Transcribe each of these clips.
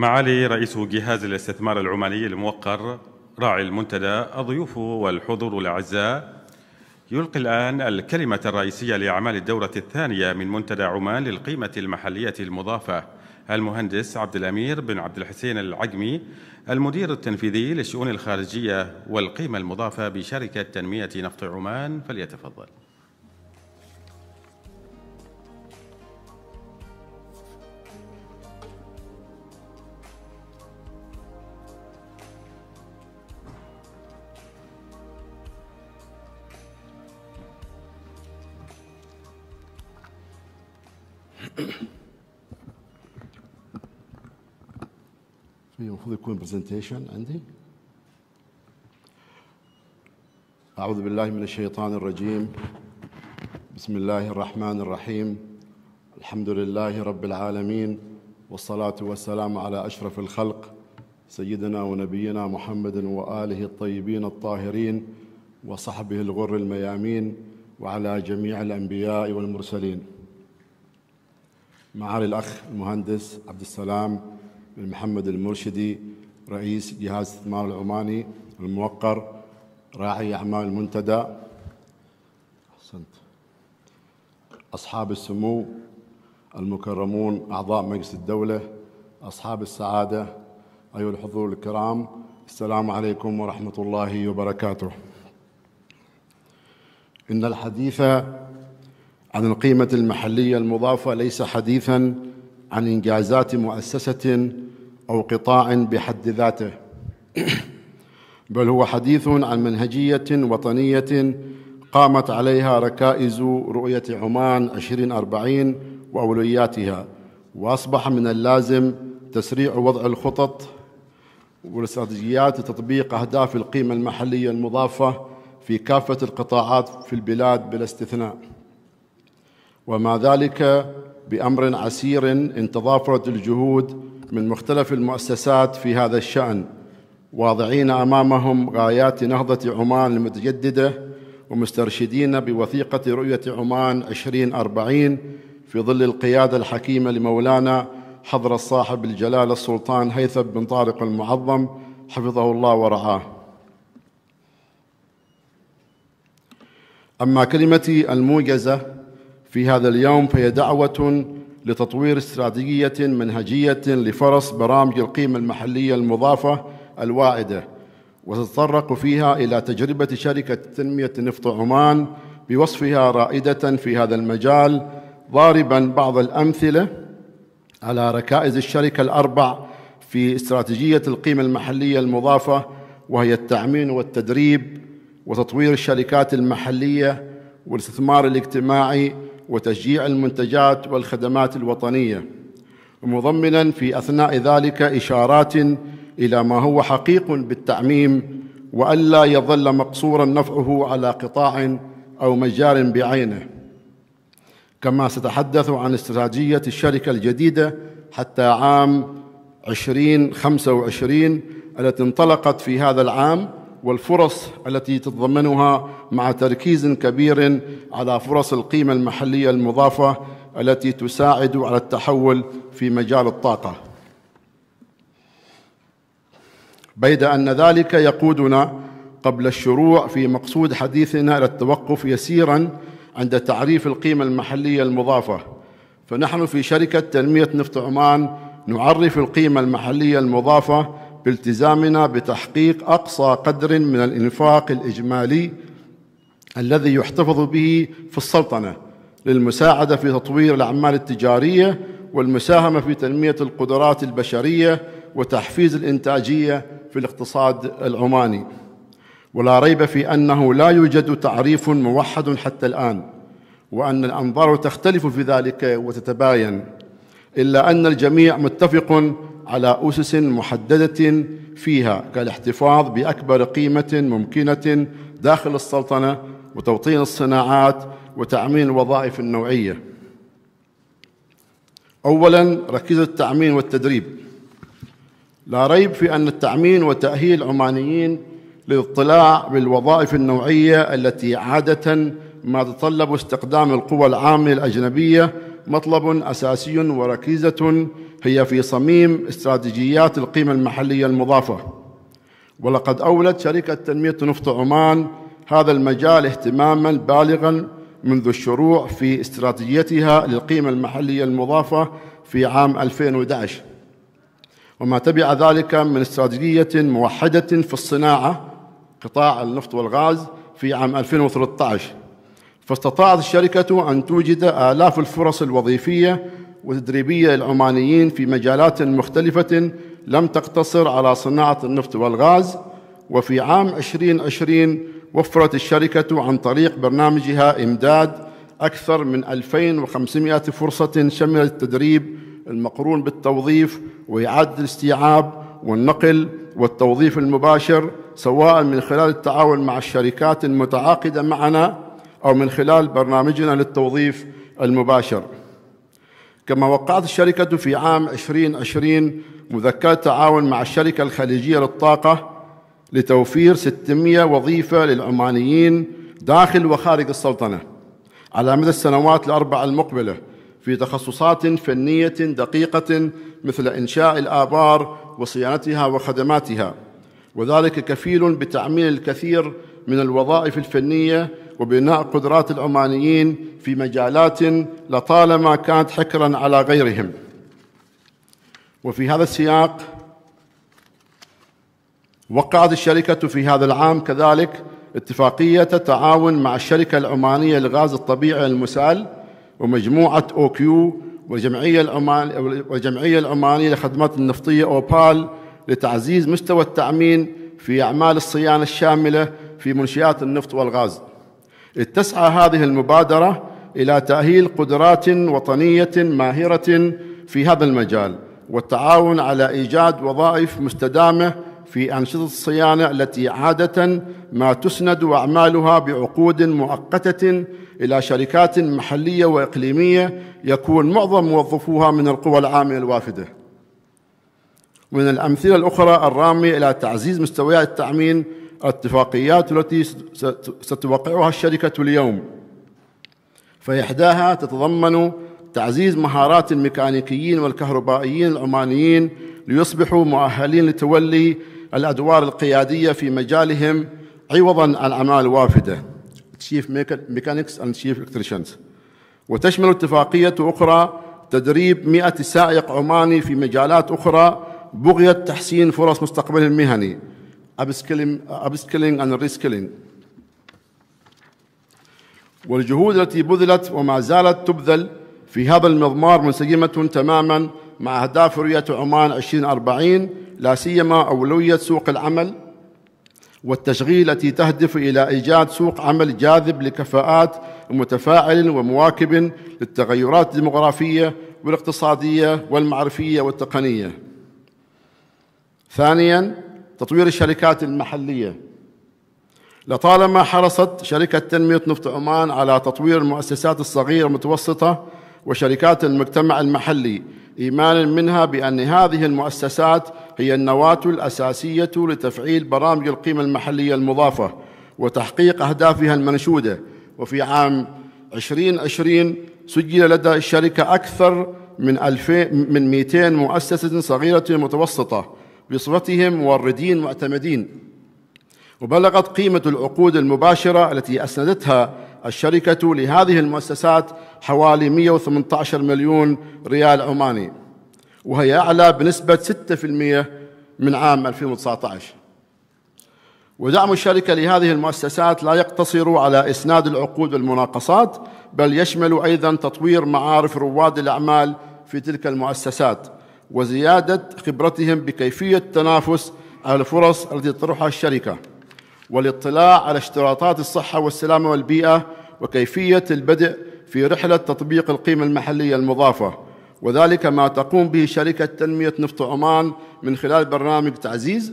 معالي رئيس جهاز الاستثمار العماني الموقر راعي المنتدى الضيوف والحضور الأعزاء يلقي الآن الكلمة الرئيسية لأعمال الدورة الثانية من منتدى عمان للقيمة المحلية المضافة المهندس عبد الأمير بن عبد الحسين العقمي المدير التنفيذي للشؤون الخارجية والقيمة المضافة بشركة تنمية نفط عمان فليتفضل المفروض يكون برزنتيشن عندي أعوذ بالله من الشيطان الرجيم بسم الله الرحمن الرحيم الحمد لله رب العالمين والصلاة والسلام على أشرف الخلق سيدنا ونبينا محمد وآله الطيبين الطاهرين وصحبه الغر الميامين وعلى جميع الأنبياء والمرسلين معالي الأخ المهندس عبد السلام محمد المرشدي رئيس جهاز الاستثمار العماني الموقر راعي أعمال المنتدى أحسنت أصحاب السمو المكرمون أعضاء مجلس الدولة أصحاب السعادة أيها الحضور الكرام السلام عليكم ورحمة الله وبركاته إن الحديث عن القيمة المحلية المضافة ليس حديثا عن إنجازات مؤسسة أو قطاع بحد ذاته بل هو حديث عن منهجية وطنية قامت عليها ركائز رؤية عمان 2040 وأولوياتها وأصبح من اللازم تسريع وضع الخطط والاستراتيجيات لتطبيق أهداف القيمة المحلية المضافة في كافة القطاعات في البلاد بلا استثناء ومع ذلك بأمر عسير ان تضافرت الجهود من مختلف المؤسسات في هذا الشأن واضعين أمامهم غايات نهضة عمان المتجددة ومسترشدين بوثيقة رؤية عمان 2040 في ظل القيادة الحكيمة لمولانا حضرة صاحب الجلالة السلطان هيثم بن طارق المعظم حفظه الله ورعاه أما كلمتي الموجزة في هذا اليوم فهي دعوة لتطوير استراتيجية منهجية لفرص برامج القيمة المحلية المضافة الواعده وتتطرق فيها إلى تجربة شركة تنمية نفط عمان بوصفها رائدة في هذا المجال ضاربا بعض الأمثلة على ركائز الشركة الأربع في استراتيجية القيمة المحلية المضافة وهي التعمين والتدريب وتطوير الشركات المحلية والاستثمار الاجتماعي وتشجيع المنتجات والخدمات الوطنيه مضمنا في اثناء ذلك اشارات الى ما هو حقيق بالتعميم والا يظل مقصورا نفعه على قطاع او مجال بعينه كما سأتحدث عن استراتيجية الشركة الجديدة حتى عام 2025 التي انطلقت في هذا العام والفرص التي تتضمنها مع تركيز كبير على فرص القيمة المحلية المضافة التي تساعد على التحول في مجال الطاقة بيد أن ذلك يقودنا قبل الشروع في مقصود حديثنا إلى التوقف يسيرا عند تعريف القيمة المحلية المضافة فنحن في شركة تنمية نفط عمان نعرف القيمة المحلية المضافة بالتزامنا بتحقيق أقصى قدر من الإنفاق الإجمالي الذي يحتفظ به في السلطنة للمساعدة في تطوير الأعمال التجارية والمساهمة في تنمية القدرات البشرية وتحفيز الإنتاجية في الاقتصاد العماني ولا ريب في أنه لا يوجد تعريف موحد حتى الآن وأن الأنظار تختلف في ذلك وتتباين إلا أن الجميع متفق على أسس محددة فيها كالاحتفاظ بأكبر قيمة ممكنة داخل السلطنة وتوطين الصناعات وتعمين الوظائف النوعية أولا ركيزة التعمين والتدريب لا ريب في أن التعمين وتأهيل عمانيين للاطلاع بالوظائف النوعية التي عادة ما تطلب استقدام القوى العامة الأجنبية مطلب أساسي وركيزة هي في صميم استراتيجيات القيمة المحلية المضافة ولقد أولت شركة تنمية نفط عمان هذا المجال اهتماما بالغا منذ الشروع في استراتيجيتها للقيمة المحلية المضافة في عام 2011 وما تبع ذلك من استراتيجية موحدة في الصناعة قطاع النفط والغاز في عام 2013 فاستطاعت الشركة أن توجد آلاف الفرص الوظيفية وتدريبية للعمانيين في مجالات مختلفة لم تقتصر على صناعة النفط والغاز وفي عام 2020 وفرت الشركة عن طريق برنامجها إمداد أكثر من 2500 فرصة شملت التدريب المقرون بالتوظيف وإعادة الاستيعاب والنقل والتوظيف المباشر سواء من خلال التعاون مع الشركات المتعاقدة معنا أو من خلال برنامجنا للتوظيف المباشر كما وقعت الشركة في عام 2020 مذكرة تعاون مع الشركة الخليجية للطاقة لتوفير 600 وظيفة للعمانيين داخل وخارج السلطنة على مدى السنوات الأربع المقبلة في تخصصات فنية دقيقة مثل إنشاء الآبار وصيانتها وخدماتها وذلك كفيل بتعميل الكثير من الوظائف الفنية وبناء قدرات العمانيين في مجالات لطالما كانت حكرا على غيرهم وفي هذا السياق وقعت الشركة في هذا العام كذلك اتفاقية تعاون مع الشركة العمانية للغاز الطبيعي المسال ومجموعة أوكيو والجمعية العمانية والجمعية العمانية للخدمات النفطية أوبال لتعزيز مستوى التأمين في أعمال الصيانة الشاملة في منشآت النفط والغاز تسعى هذه المبادرة إلى تأهيل قدرات وطنية ماهرة في هذا المجال والتعاون على إيجاد وظائف مستدامة في أنشطة الصيانة التي عادة ما تسند أعمالها بعقود مؤقتة إلى شركات محلية وإقليمية يكون معظم موظفوها من القوى العاملة الوافدة من الأمثلة الأخرى الرامية إلى تعزيز مستويات التأمين الاتفاقيات التي ستوقعها الشركة اليوم فإحداها تتضمن تعزيز مهارات الميكانيكيين والكهربائيين العمانيين ليصبحوا مؤهلين لتولي الأدوار القيادية في مجالهم عوضا عن أعمال وافدة Chief Mechanics and Chief Electricians وتشمل اتفاقية أخرى تدريب 100 سائق عماني في مجالات أخرى بغية تحسين فرص مستقبله المهني upskilling, upskilling and reskilling والجهود التي بذلت وما زالت تبذل في هذا المضمار منسجمة تماما مع أهداف رؤية عمان 2040 لا سيما أولوية سوق العمل والتشغيل التي تهدف إلى إيجاد سوق عمل جاذب لكفاءات متفاعل ومواكب للتغيرات الديمغرافية والاقتصادية والمعرفية والتقنية. ثانياً تطوير الشركات المحلية لطالما حرصت شركة تنمية نفط عمان على تطوير المؤسسات الصغيرة المتوسطة وشركات المجتمع المحلي إيمانا منها بأن هذه المؤسسات هي النواة الأساسية لتفعيل برامج القيمة المحلية المضافة وتحقيق أهدافها المنشودة وفي عام 2020 سجل لدى الشركة أكثر من, من 200 مؤسسة صغيرة متوسطة بصفتهم موردين معتمدين وبلغت قيمة العقود المباشرة التي أسندتها الشركة لهذه المؤسسات حوالي 118 مليون ريال عماني وهي أعلى بنسبة 6% من عام 2019 ودعم الشركة لهذه المؤسسات لا يقتصر على إسناد العقود والمناقصات بل يشمل أيضا تطوير معارف رواد الأعمال في تلك المؤسسات وزيادة خبرتهم بكيفية تنافس على الفرص التي تطرحها الشركة والاطلاع على اشتراطات الصحة والسلامة والبيئة وكيفية البدء في رحلة تطبيق القيمة المحلية المضافة وذلك ما تقوم به شركة تنمية نفط عمان من خلال برنامج تعزيز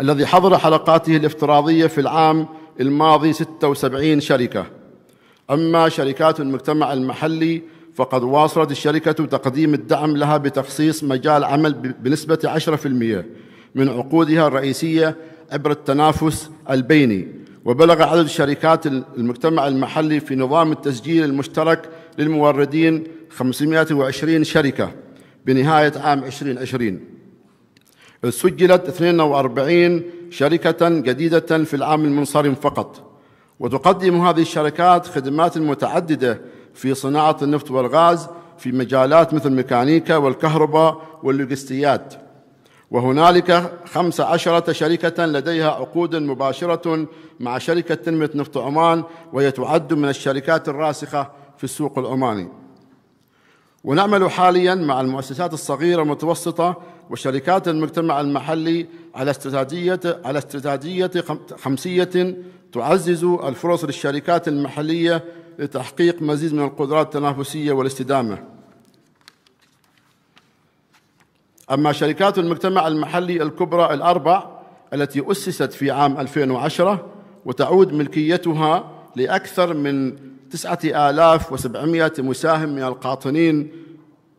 الذي حضر حلقاته الافتراضية في العام الماضي 76 شركة أما شركات المجتمع المحلي فقد واصلت الشركة تقديم الدعم لها بتخصيص مجال عمل بنسبة 10% من عقودها الرئيسية عبر التنافس البيني وبلغ عدد شركات المجتمع المحلي في نظام التسجيل المشترك للموردين 520 شركة بنهاية عام 2020 سجلت 42 شركة جديدة في العام المنصرم فقط وتقدم هذه الشركات خدمات متعددة في صناعة النفط والغاز في مجالات مثل الميكانيكا والكهرباء واللوجستيات وهنالك خمس عشرة شركة لديها عقود مباشرة مع شركة تنمية نفط عمان وهي تعد من الشركات الراسخة في السوق العماني ونعمل حاليا مع المؤسسات الصغيرة المتوسطة وشركات المجتمع المحلي على استراتيجية على استراتيجية خمسية تعزز الفرص للشركات المحلية لتحقيق مزيد من القدرات التنافسية والاستدامة أما شركات المجتمع المحلي الكبرى الأربع التي أسست في عام 2010 وتعود ملكيتها لأكثر من 9700 مساهم من القاطنين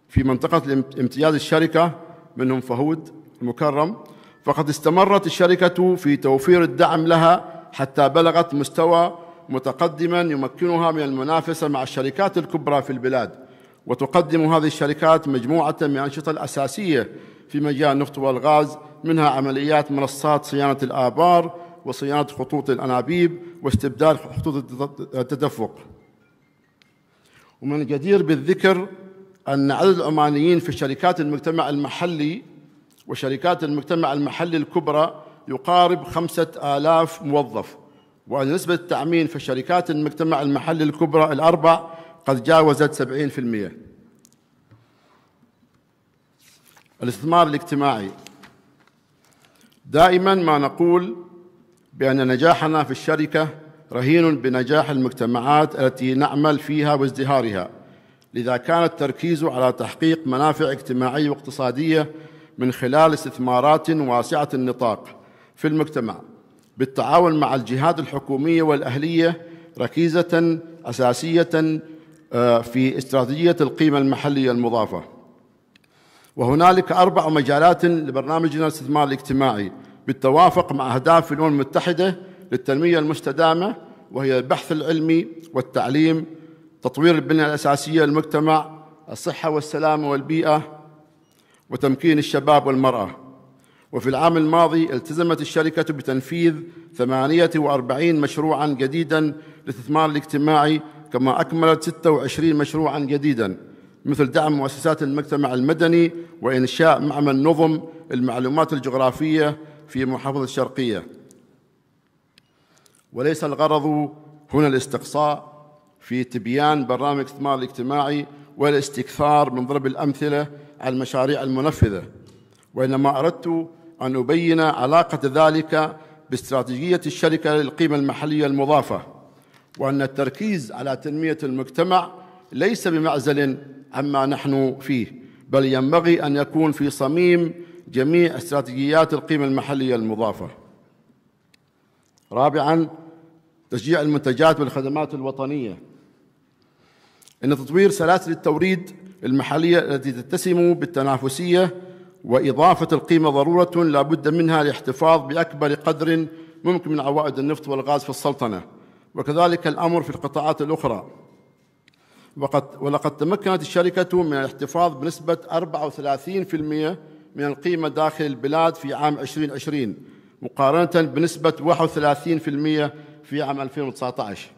في منطقة امتياز الشركة منهم فهود المكرم فقد استمرت الشركة في توفير الدعم لها حتى بلغت مستوى متقدما يمكنها من المنافسة مع الشركات الكبرى في البلاد وتقدم هذه الشركات مجموعة من الأنشطة الأساسية في مجال النفط والغاز منها عمليات منصات صيانة الآبار وصيانة خطوط الأنابيب واستبدال خطوط التدفق ومن الجدير بالذكر أن عدد العمانيين في شركات المجتمع المحلي وشركات المجتمع المحلي الكبرى يقارب خمسة آلاف موظف ونسبة التأمين في شركات المجتمع المحلي الكبرى الأربع قد جاوزت 70% الاستثمار الاجتماعي دائما ما نقول بأن نجاحنا في الشركة رهين بنجاح المجتمعات التي نعمل فيها وازدهارها لذا كان التركيز على تحقيق منافع اجتماعية واقتصادية من خلال استثمارات واسعة النطاق في المجتمع بالتعاون مع الجهات الحكومية والأهلية ركيزة أساسية آه، في استراتيجية القيمة المحلية المضافة وهنالك أربع مجالات لبرنامجنا الاستثمار الاجتماعي بالتوافق مع أهداف الأمم المتحدة للتنمية المستدامة وهي البحث العلمي والتعليم تطوير البنية الأساسية للمجتمع الصحة والسلامة والبيئة وتمكين الشباب والمرأة وفي العام الماضي التزمت الشركة بتنفيذ 48 مشروعا جديدا للاستثمار الاجتماعي كما أكملت 26 مشروعا جديدا مثل دعم مؤسسات المجتمع المدني وإنشاء معمل نظم المعلومات الجغرافية في محافظة الشرقية وليس الغرض هنا الاستقصاء في تبيان برنامج الاستثمار الاجتماعي والاستكثار من ضرب الأمثلة على المشاريع المنفذة وإنما أردت أن أبين علاقة ذلك باستراتيجية الشركة للقيمة المحلية المضافة وأن التركيز على تنمية المجتمع ليس بمعزل عما نحن فيه بل ينبغي أن يكون في صميم جميع استراتيجيات القيمة المحلية المضافة رابعاً تشجيع المنتجات والخدمات الوطنية إن تطوير سلاسل التوريد المحلية التي تتسم بالتنافسية وإضافة القيمة ضرورة لا بد منها للاحتفاظ بأكبر قدر ممكن من عوائد النفط والغاز في السلطنة وكذلك الأمر في القطاعات الأخرى وقد ولقد تمكنت الشركة من الاحتفاظ بنسبة 34% من القيمة داخل البلاد في عام 2020 مقارنة بنسبة 31% في عام 2019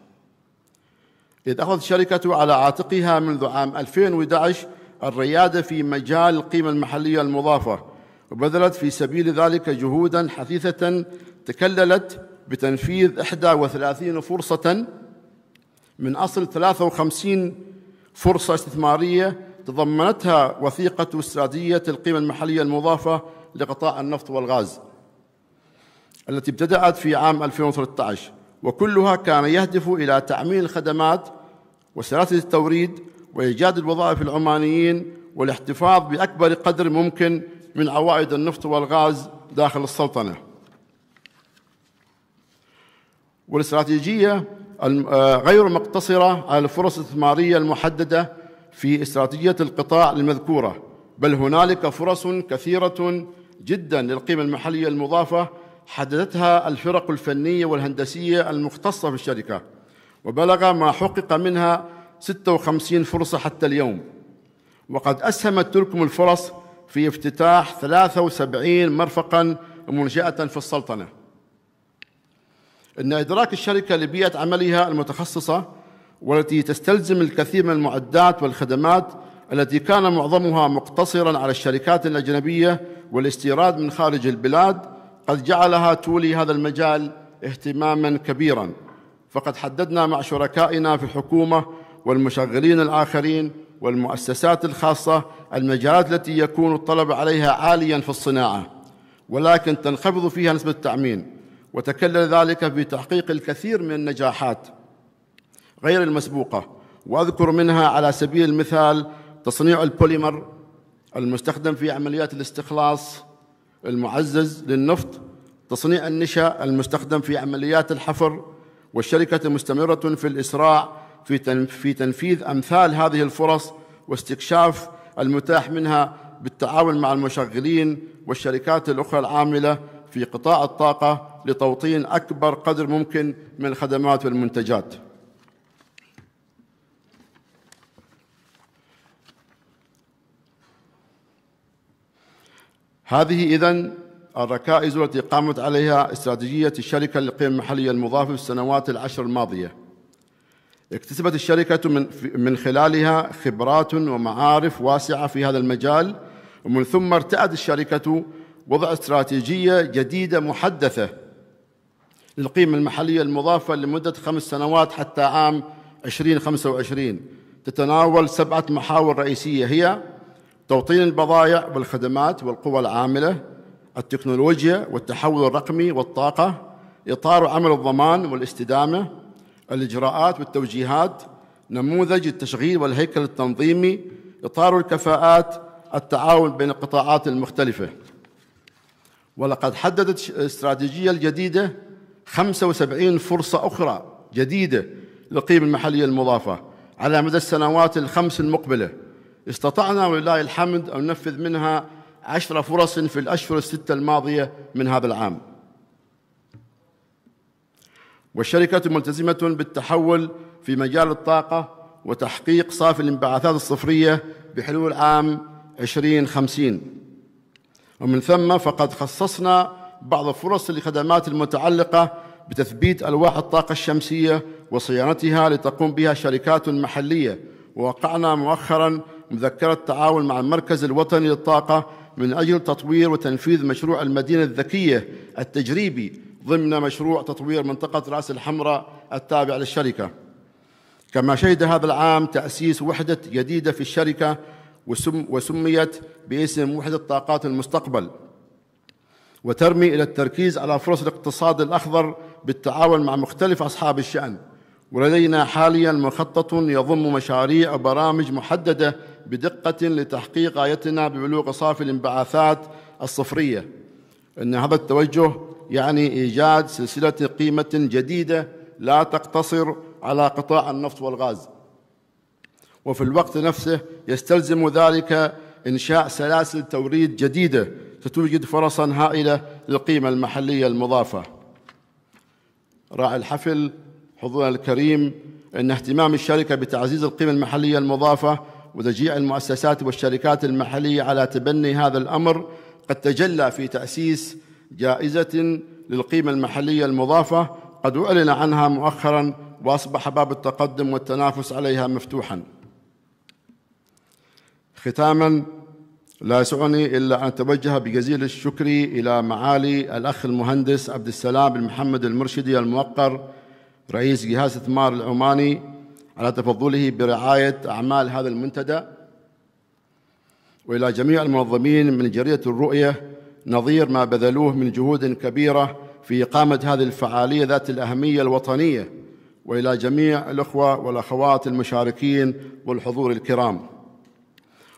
إذ أخذت الشركة على عاتقها منذ عام 2011 الريادة في مجال القيمة المحلية المضافة وبذلت في سبيل ذلك جهودا حثيثة تكللت بتنفيذ 31 فرصة من أصل 53 فرصة استثمارية تضمنتها وثيقة استراتيجية القيمة المحلية المضافة لقطاع النفط والغاز التي ابتدأت في عام 2013 وكلها كان يهدف إلى تعميم الخدمات وسلاسل التوريد وإيجاد الوظائف العمانيين والاحتفاظ بأكبر قدر ممكن من عوائد النفط والغاز داخل السلطنة والاستراتيجية آه، غير مقتصرة على الفرص الاستثمارية المحددة في استراتيجية القطاع المذكورة بل هنالك فرص كثيرة جدا للقيمة المحلية المضافة حددتها الفرق الفنية والهندسية المختصة في الشركة وبلغ ما حقق منها 56 فرصة حتى اليوم وقد أسهمت تلكم الفرص في افتتاح 73 مرفقا منشأة في السلطنة إن إدراك الشركة لبيئة عملها المتخصصة والتي تستلزم الكثير من المعدات والخدمات التي كان معظمها مقتصرا على الشركات الأجنبية والاستيراد من خارج البلاد قد جعلها تولي هذا المجال اهتماما كبيرا فقد حددنا مع شركائنا في الحكومة والمشغلين الآخرين والمؤسسات الخاصة المجالات التي يكون الطلب عليها عاليا في الصناعة ولكن تنخفض فيها نسبة التعميم وتكلل ذلك في تحقيق الكثير من النجاحات غير المسبوقة وأذكر منها على سبيل المثال تصنيع البوليمر المستخدم في عمليات الاستخلاص المعزز للنفط تصنيع النشا المستخدم في عمليات الحفر والشركة مستمرة في الإسراع في في تنفيذ امثال هذه الفرص واستكشاف المتاح منها بالتعاون مع المشغلين والشركات الاخرى العامله في قطاع الطاقه لتوطين اكبر قدر ممكن من الخدمات والمنتجات. هذه اذا الركائز التي قامت عليها استراتيجيه الشركه للقيم المحليه المضافه في السنوات العشر الماضيه. اكتسبت الشركة من, من خلالها خبرات ومعارف واسعة في هذا المجال ومن ثم ارتأت الشركة وضع استراتيجية جديدة محدثة للقيمة المحلية المضافة لمدة خمس سنوات حتى عام 2025 تتناول سبعة محاور رئيسية هي توطين البضائع والخدمات والقوى العاملة التكنولوجيا والتحول الرقمي والطاقة إطار عمل الضمان والاستدامة الإجراءات والتوجيهات نموذج التشغيل والهيكل التنظيمي إطار الكفاءات التعاون بين القطاعات المختلفة ولقد حددت الاستراتيجية الجديدة 75 فرصة أخرى جديدة للقيمة المحلية المضافة على مدى السنوات الخمس المقبلة استطعنا ولله الحمد أن ننفذ منها عشر فرص في الأشهر الستة الماضية من هذا العام والشركة ملتزمة بالتحول في مجال الطاقة وتحقيق صافي الانبعاثات الصفرية بحلول عام 2050 ومن ثم فقد خصصنا بعض الفرص للخدمات المتعلقة بتثبيت ألواح الطاقة الشمسية وصيانتها لتقوم بها شركات محلية ووقعنا مؤخرا مذكرة تعاون مع المركز الوطني للطاقة من أجل تطوير وتنفيذ مشروع المدينة الذكية التجريبي ضمن مشروع تطوير منطقة رأس الحمراء التابع للشركة كما شهد هذا العام تأسيس وحدة جديدة في الشركة وسم وسميت باسم وحدة طاقات المستقبل وترمي إلى التركيز على فرص الاقتصاد الأخضر بالتعاون مع مختلف أصحاب الشأن ولدينا حاليا مخطط يضم مشاريع وبرامج محددة بدقة لتحقيق غايتنا ببلوغ صافي الانبعاثات الصفرية إن هذا التوجه يعني إيجاد سلسلة قيمة جديدة لا تقتصر على قطاع النفط والغاز وفي الوقت نفسه يستلزم ذلك إنشاء سلاسل توريد جديدة ستوجد فرصا هائلة للقيمة المحلية المضافة راعي الحفل حضورنا الكريم أن اهتمام الشركة بتعزيز القيمة المحلية المضافة وتشجيع المؤسسات والشركات المحلية على تبني هذا الأمر قد تجلى في تأسيس جائزة للقيمة المحلية المضافة قد أعلن عنها مؤخرا وأصبح باب التقدم والتنافس عليها مفتوحا ختاما لا يسعني إلا أن أتوجه بجزيل الشكر إلى معالي الأخ المهندس عبد السلام بن محمد المرشدي الموقر رئيس جهاز الثمار العماني على تفضله برعاية أعمال هذا المنتدى وإلى جميع المنظمين من جريدة الرؤية نظير ما بذلوه من جهود كبيرة في إقامة هذه الفعالية ذات الأهمية الوطنية وإلى جميع الأخوة والأخوات المشاركين والحضور الكرام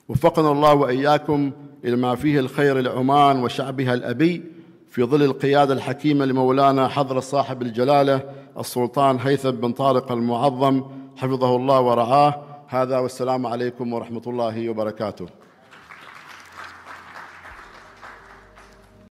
وفقنا الله وإياكم الى ما فيه الخير لعمان وشعبها الأبي في ظل القيادة الحكيمة لمولانا حضرة صاحب الجلالة السلطان هيثم بن طارق المعظم حفظه الله ورعاه هذا والسلام عليكم ورحمة الله وبركاته